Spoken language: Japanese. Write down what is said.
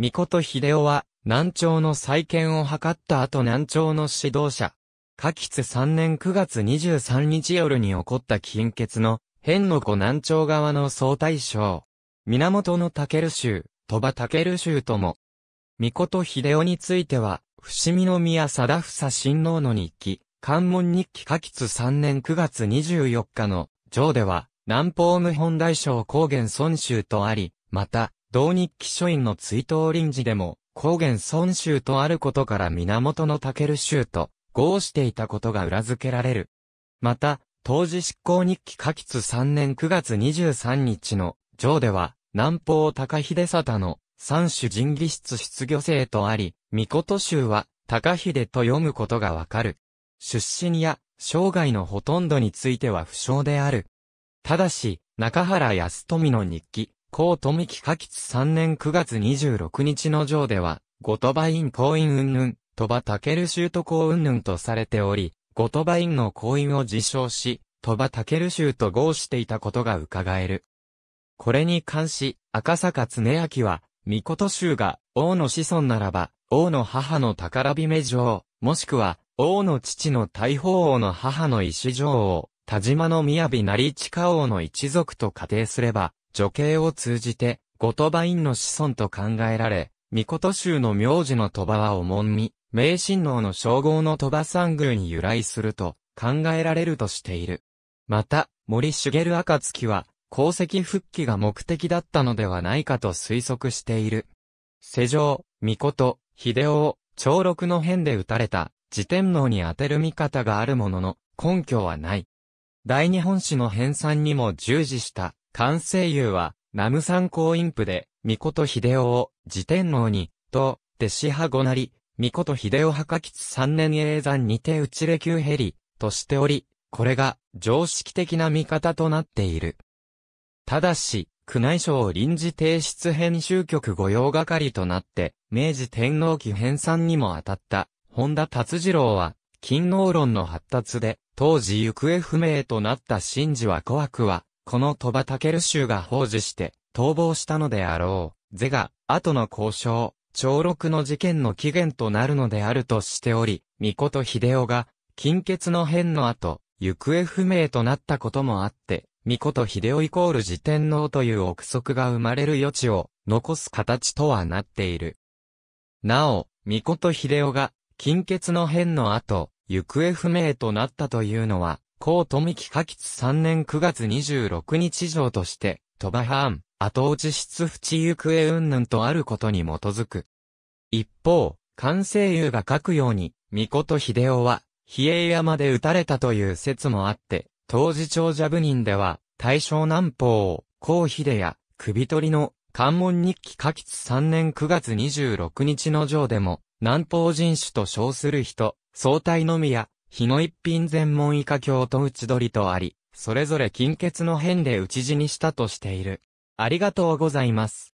御事秀夫は、南朝の再建を図った後南朝の指導者、下吉3年9月23日夜に起こった金欠の、変の子南朝側の総大将、源の武州、鳥羽武州とも、御事秀夫については、伏見宮貞房親王の日記、関門日記下吉3年9月24日の、上では、南方無本大将高原孫州とあり、また、同日記書院の追悼臨時でも、高原孫州とあることから源の武州と合していたことが裏付けられる。また、当時執行日記下吉3年9月23日の上では、南方高秀沙汰の三種人技室出魚生とあり、御事衆は高秀と読むことがわかる。出身や生涯のほとんどについては不詳である。ただし、中原康富の日記、高富木下吉3年9月26日の上では、後鳥羽院公院云々、鳥羽武州と公云々とされており、後鳥羽院の公院を自称し、鳥羽武州と合していたことが伺える。これに関し、赤坂常明は、御事衆が、王の子孫ならば、王の母の宝姫王、もしくは、王の父の大宝王の母の石女王、田島の雅成り地下王の一族と仮定すれば、女系を通じて、後鳥羽院の子孫と考えられ、御事衆の名字の鳥羽は重み、名神脳の称号の鳥羽三宮に由来すると考えられるとしている。また、森茂暁は、功績復帰が目的だったのではないかと推測している。世上、御琴、秀夫、長六の変で打たれた、自天皇に当てる見方があるものの、根拠はない。大日本史の編纂にも従事した、関西優は、南無山公院府で、御事秀夫を、自天皇に、と、弟子派ごなり、御事秀夫墓吉三年永山にてちれ級ヘリ、としており、これが、常識的な見方となっている。ただし、宮内省臨時提出編集局御用係となって、明治天皇期編纂にも当たった、本田達次郎は、勤王論の発達で、当時行方不明となった神事は怖くは、この鳥羽武州が奉仕して逃亡したのであろう、是が、後の交渉、長禄の事件の起源となるのであるとしており、御子と秀夫が、金欠の変の後、行方不明となったこともあって、御子と秀夫イコール自天皇という憶測が生まれる余地を残す形とはなっている。なお、御と秀夫が、金欠の変の後、行方不明となったというのは、高富木夏吉3年9月26日上として、鳥羽藩、後落ち出淵行方云々とあることに基づく。一方、関西優が書くように、御事秀夫は、比叡山で撃たれたという説もあって、当時長者部人では、大正南方、を、高秀や、首取りの、関門日記夏吉3年9月26日の上でも、南方人種と称する人、総体のみや、日の一品全門以下教と内ち取りとあり、それぞれ金欠の変で打ち死にしたとしている。ありがとうございます。